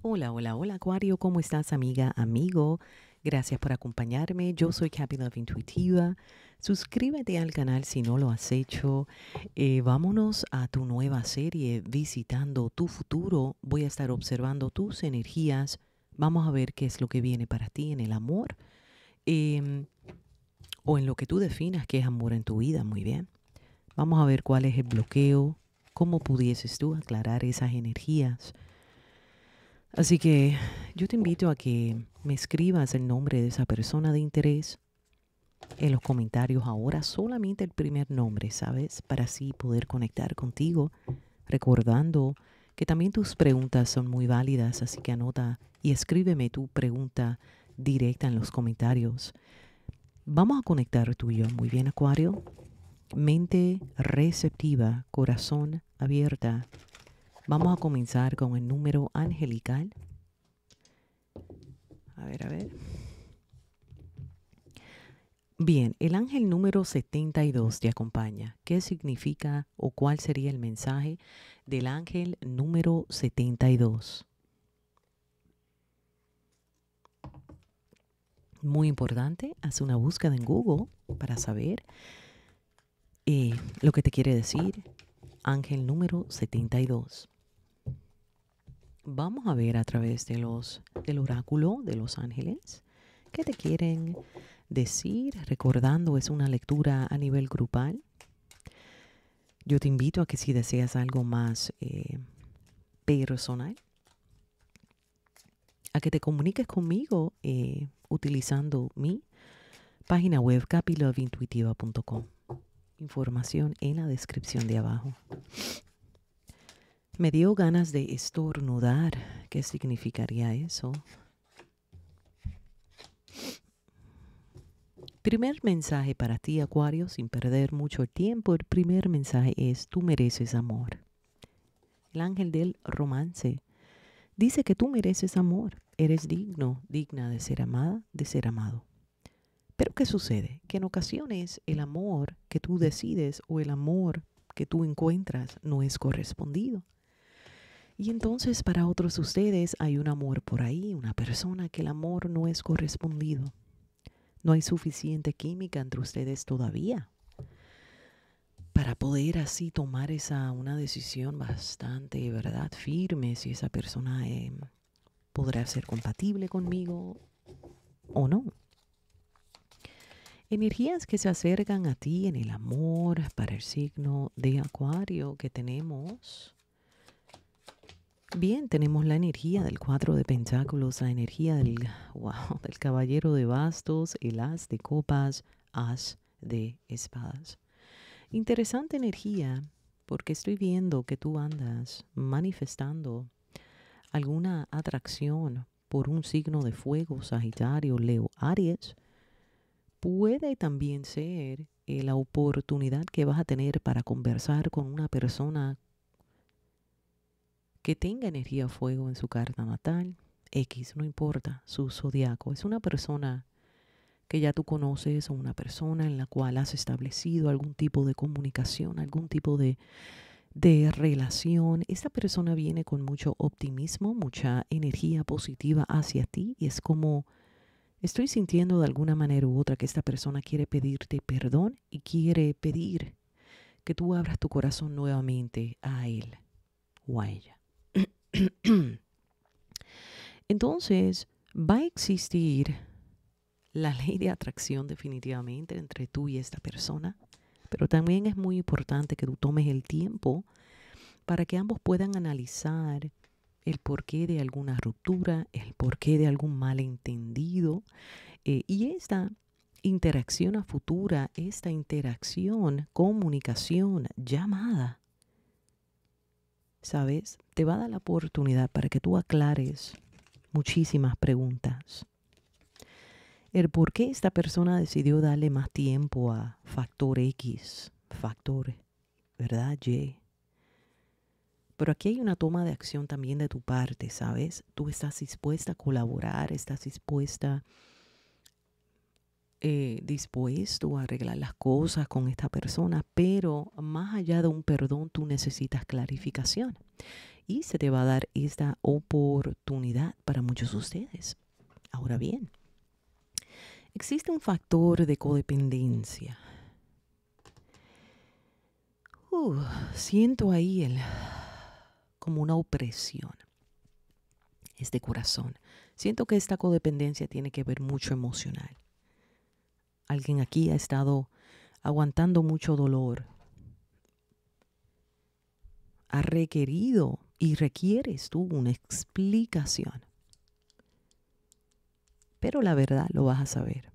Hola, hola, hola Acuario, ¿cómo estás amiga, amigo? Gracias por acompañarme, yo soy Happy Intuitiva, suscríbete al canal si no lo has hecho, eh, vámonos a tu nueva serie Visitando tu futuro, voy a estar observando tus energías, vamos a ver qué es lo que viene para ti en el amor em, o en lo que tú definas que es amor en tu vida, muy bien. Vamos a ver cuál es el bloqueo, cómo pudieses tú aclarar esas energías Así que yo te invito a que me escribas el nombre de esa persona de interés en los comentarios ahora, solamente el primer nombre, ¿sabes? Para así poder conectar contigo, recordando que también tus preguntas son muy válidas, así que anota y escríbeme tu pregunta directa en los comentarios. Vamos a conectar tú y yo. Muy bien, Acuario. Mente receptiva, corazón abierta, Vamos a comenzar con el número angelical. A ver, a ver. Bien, el ángel número 72 te acompaña. ¿Qué significa o cuál sería el mensaje del ángel número 72? Muy importante, haz una búsqueda en Google para saber eh, lo que te quiere decir ángel número 72 vamos a ver a través de los, del oráculo de los ángeles qué te quieren decir. Recordando, es una lectura a nivel grupal. Yo te invito a que si deseas algo más eh, personal, a que te comuniques conmigo eh, utilizando mi página web capiloveintuitiva.com. Información en la descripción de abajo. Me dio ganas de estornudar. ¿Qué significaría eso? Primer mensaje para ti, Acuario, sin perder mucho tiempo. El primer mensaje es, tú mereces amor. El ángel del romance dice que tú mereces amor. Eres digno, digna de ser amada, de ser amado. Pero ¿qué sucede? Que en ocasiones el amor que tú decides o el amor que tú encuentras no es correspondido. Y entonces para otros ustedes hay un amor por ahí, una persona que el amor no es correspondido. No hay suficiente química entre ustedes todavía para poder así tomar esa una decisión bastante, ¿verdad? Firme si esa persona em, podrá ser compatible conmigo o no. Energías que se acercan a ti en el amor para el signo de Acuario que tenemos Bien, tenemos la energía del cuadro de pentáculos, la energía del, del caballero de bastos, el as de copas, as de espadas. Interesante energía porque estoy viendo que tú andas manifestando alguna atracción por un signo de fuego, Sagitario, Leo, Aries. Puede también ser la oportunidad que vas a tener para conversar con una persona que tenga energía fuego en su carta natal, X, no importa, su zodiaco, es una persona que ya tú conoces o una persona en la cual has establecido algún tipo de comunicación, algún tipo de, de relación. Esta persona viene con mucho optimismo, mucha energía positiva hacia ti y es como estoy sintiendo de alguna manera u otra que esta persona quiere pedirte perdón y quiere pedir que tú abras tu corazón nuevamente a él o a ella. Entonces, va a existir la ley de atracción definitivamente entre tú y esta persona, pero también es muy importante que tú tomes el tiempo para que ambos puedan analizar el porqué de alguna ruptura, el porqué de algún malentendido eh, y esta interacción a futura, esta interacción, comunicación, llamada, ¿sabes? Te va a dar la oportunidad para que tú aclares muchísimas preguntas. El por qué esta persona decidió darle más tiempo a factor X, factor, ¿verdad? Y. Pero aquí hay una toma de acción también de tu parte, ¿sabes? Tú estás dispuesta a colaborar, estás dispuesta eh, dispuesto a arreglar las cosas con esta persona, pero más allá de un perdón tú necesitas clarificación. Y se te va a dar esta oportunidad para muchos de ustedes. Ahora bien, existe un factor de codependencia. Uh, siento ahí el, como una opresión. este corazón. Siento que esta codependencia tiene que ver mucho emocional. Alguien aquí ha estado aguantando mucho dolor. Ha requerido y requieres tú una explicación. Pero la verdad lo vas a saber.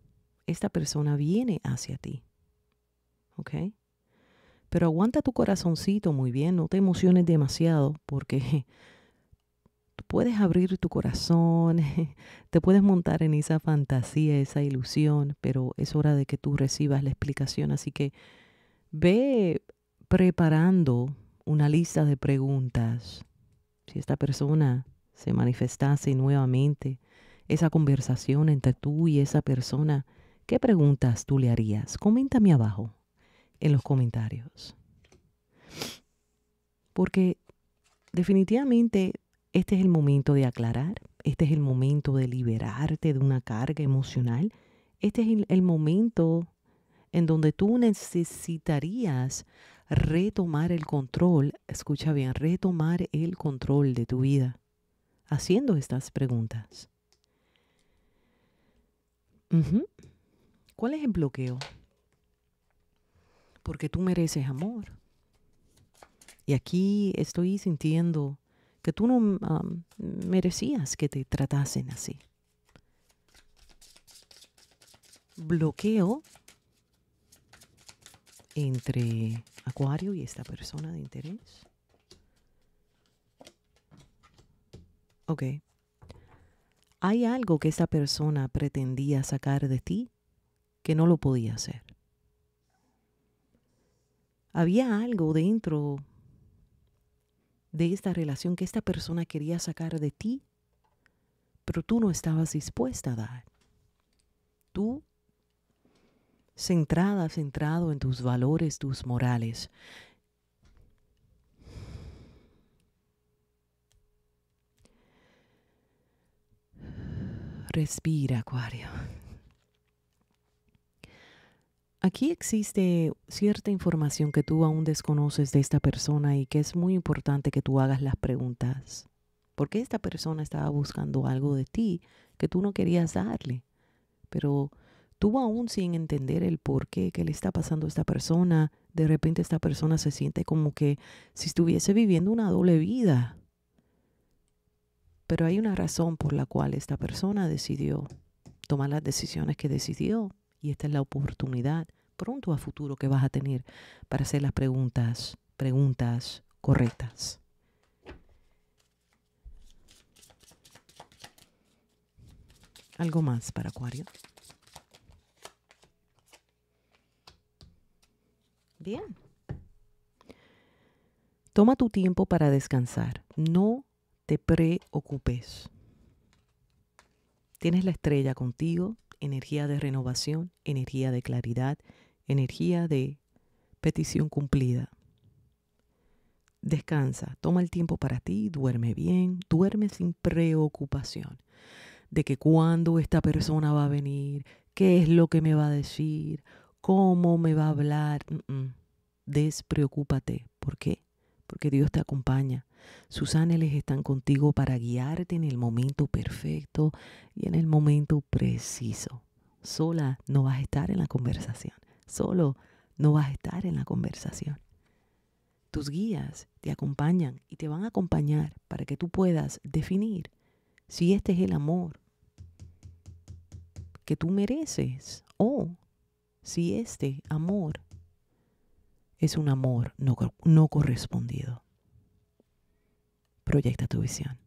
Esta persona viene hacia ti. ¿Ok? Pero aguanta tu corazoncito muy bien, no te emociones demasiado porque puedes abrir tu corazón, te puedes montar en esa fantasía, esa ilusión, pero es hora de que tú recibas la explicación. Así que ve preparando una lista de preguntas. Si esta persona se manifestase nuevamente, esa conversación entre tú y esa persona, ¿qué preguntas tú le harías? Coméntame abajo en los comentarios. Porque definitivamente este es el momento de aclarar, este es el momento de liberarte de una carga emocional, este es el, momento en donde tú necesitarías retomar el control, escucha bien, retomar el control de tu vida, haciendo estas preguntas. ¿Cuál es el bloqueo? Porque tú mereces amor. Y aquí estoy sintiendo que tú no merecías que te tratasen así. Bloqueo entre Acuario y esta persona de interés. Ok. Hay algo que esta persona pretendía sacar de ti que no lo podía hacer. Había algo dentro de esta relación que esta persona quería sacar de ti, pero tú no estabas dispuesta a dar. Tú, centrada, centrado en tus valores, tus morales, respira, Acuario. Aquí existe cierta información que tú aún desconoces de esta persona y que es muy importante que tú hagas las preguntas. ¿Por qué esta persona estaba buscando algo de ti que tú no querías darle? Pero tú aún sin entender el por qué que le está pasando a esta persona, de repente esta persona se siente como que si estuviese viviendo una doble vida. Pero hay una razón por la cual esta persona decidió tomar las decisiones que decidió y esta es la oportunidad pronto a futuro que vas a tener para hacer las preguntas, preguntas correctas. Algo más para Acuario. Bien. Toma tu tiempo para descansar. No te preocupes. Tienes la estrella contigo, energía de renovación, energía de claridad, energía de petición cumplida. Descansa, toma el tiempo para ti, duerme bien, duerme sin preocupación de que cuándo esta persona va a venir, qué es lo que me va a decir, cómo me va a hablar. Mm, mm. Despreocúpate. ¿Por qué? Porque Dios te acompaña. Sus ángeles están contigo para guiarte en el momento perfecto y en el momento preciso. Sola no vas a estar en la conversación. Solo no vas a estar en la conversación. Tus guías te acompañan y te van a acompañar para que tú puedas definir si este es el amor que tú mereces o si este amor es un amor no, no correspondido proyecta tu visión.